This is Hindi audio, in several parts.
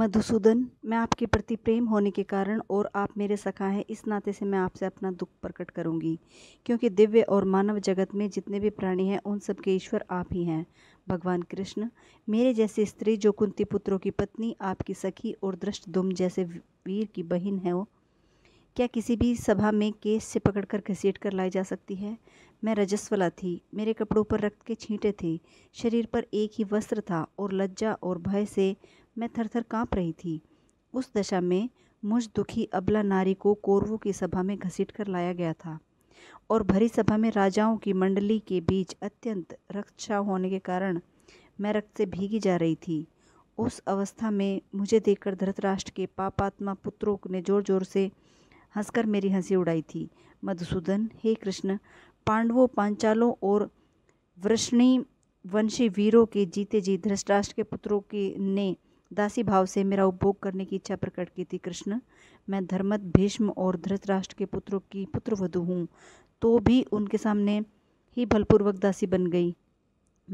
मधुसूदन मैं आपके प्रति प्रेम होने के कारण और आप मेरे सखा हैं इस नाते से मैं आपसे अपना दुख प्रकट करूंगी क्योंकि दिव्य और मानव जगत में जितने भी प्राणी हैं उन सब के ईश्वर आप ही हैं भगवान कृष्ण मेरे जैसी स्त्री जो कुंती पुत्रों की पत्नी आपकी सखी और दृष्ट दुम जैसे वीर की बहन है वो क्या किसी भी सभा में केस से पकड़कर घसीट कर लाई जा सकती है मैं रजस्वला थी मेरे कपड़ों पर रक्त के छींटे थे शरीर पर एक ही वस्त्र था और लज्जा और भय से मैं थरथर काँप रही थी उस दशा में मुझ दुखी अबला नारी को कोरवों की सभा में घसीट कर लाया गया था और भरी सभा में राजाओं की मंडली के बीच अत्यंत रक्षा होने के कारण मैं रक्त से भीगी जा रही थी उस अवस्था में मुझे देखकर धृतराष्ट्र के पापात्मा पुत्रों ने जोर जोर से हंसकर मेरी हंसी उड़ाई थी मधुसूदन हे कृष्ण पांडवों पांचालों और वृष्णी वंशी वीरों के जीते जी धृतराष्ट्र के पुत्रों के ने दासी भाव से मेरा उपभोग करने की इच्छा प्रकट की थी कृष्ण मैं धर्मत भीष्म और धृतराष्ट्र के पुत्रों की पुत्रवधु हूँ तो भी उनके सामने ही बलपूर्वक दासी बन गई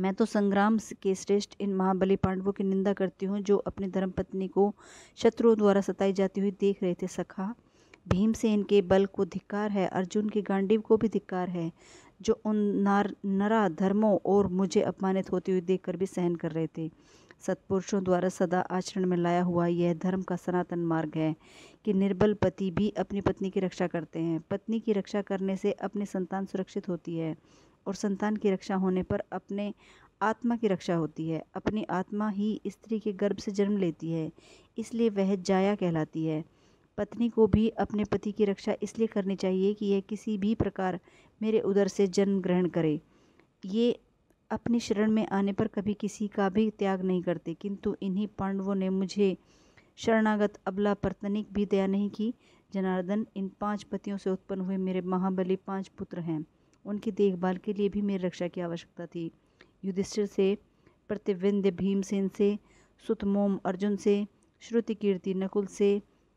मैं तो संग्राम के श्रेष्ठ इन महाबली पांडवों की निंदा करती हूँ जो अपनी धर्मपत्नी को शत्रुओं द्वारा सताई जाती हुई देख रहे थे सखा भीम से इनके बल को धिक्कार है अर्जुन के गांडीव को भी धिक्कार है जो उन नार नरा धर्मों और मुझे अपमानित होती हुई देखकर भी सहन कर रहे थे सत्पुरुषों द्वारा सदा आचरण में लाया हुआ यह धर्म का सनातन मार्ग है कि निर्बल पति भी अपनी पत्नी की रक्षा करते हैं पत्नी की रक्षा करने से अपनी संतान सुरक्षित होती है और संतान की रक्षा होने पर अपने आत्मा की रक्षा होती है अपनी आत्मा ही स्त्री के गर्भ से जन्म लेती है इसलिए वह जाया कहलाती है पत्नी को भी अपने पति की रक्षा इसलिए करनी चाहिए कि यह किसी भी प्रकार मेरे उदर से जन्म ग्रहण करे ये अपनी शरण में आने पर कभी किसी का भी त्याग नहीं करते किंतु इन्हीं पांडवों ने मुझे शरणागत अबला पर तनिक भी दया नहीं की जनार्दन इन पांच पतियों से उत्पन्न हुए मेरे महाबली पांच पुत्र हैं उनकी देखभाल के लिए भी मेरी रक्षा की आवश्यकता थी युधिष्ठिर से प्रतिविंद भीमसेन से सुतमोम अर्जुन से श्रुति कीर्ति नकुल से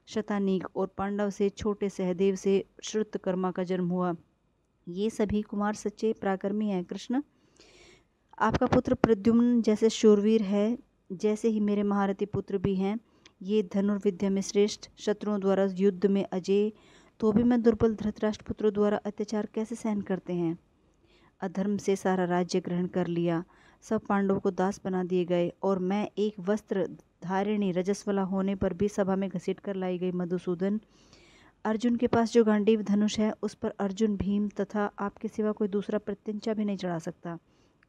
शतानीक और पांडव से छोटे सहदेव से श्रुतकर्मा का जन्म हुआ ये सभी कुमार सच्चे पराक्रमी हैं कृष्ण आपका पुत्र प्रद्युम्न जैसे शूरवीर है जैसे ही मेरे महारथी पुत्र भी हैं ये धनुर्विद्या में श्रेष्ठ शत्रुओं द्वारा युद्ध में अजय तो भी मैं दुर्बल धृतराष्ट्र पुत्रों द्वारा अत्याचार कैसे सहन करते हैं अधर्म से सारा राज्य ग्रहण कर लिया सब पांडवों को दास बना दिए गए और मैं एक वस्त्र धारिणी रजस्वला होने पर भी सभा में घसीट कर लाई गई मधुसूदन अर्जुन के पास जो गांडीव धनुष है उस पर अर्जुन भीम तथा आपके सिवा कोई दूसरा प्रत्यंचा भी नहीं चढ़ा सकता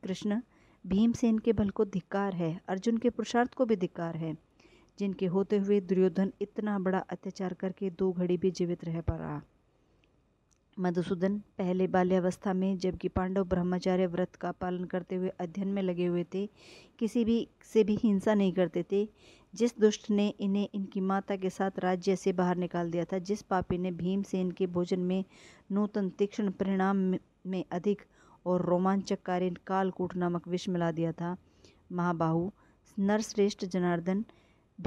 कृष्ण भीमसेन के बल को धिक्कार है अर्जुन के पुरुषार्थ को भी धिक्कार है जिनके होते हुए दुर्योधन इतना बड़ा अत्याचार करके दो घड़ी भी जीवित रह पा रहा मधुसूदन पहले बाल्यावस्था में जबकि पांडव ब्रह्मचार्य व्रत का पालन करते हुए अध्ययन में लगे हुए थे किसी भी से भी हिंसा नहीं करते थे जिस दुष्ट ने इन्हें इनकी माता के साथ राज्य से बाहर निकाल दिया था जिस पापी ने भीमसेन के भोजन में नूतन तीक्ष्ण परिणाम में अधिक और रोमांचकारी कालकूट नामक विष मिला दिया था महाबाहु नरश्रेष्ठ जनार्दन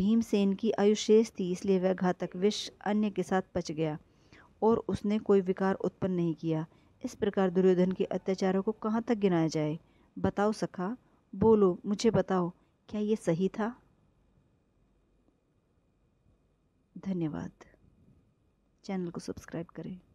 भीमसेन की आयु शेष थी इसलिए वह घातक विष अन्य के साथ पच गया और उसने कोई विकार उत्पन्न नहीं किया इस प्रकार दुर्योधन के अत्याचारों को कहाँ तक गिनाया जाए बताओ सखा बोलो मुझे बताओ क्या ये सही था धन्यवाद चैनल को सब्सक्राइब करें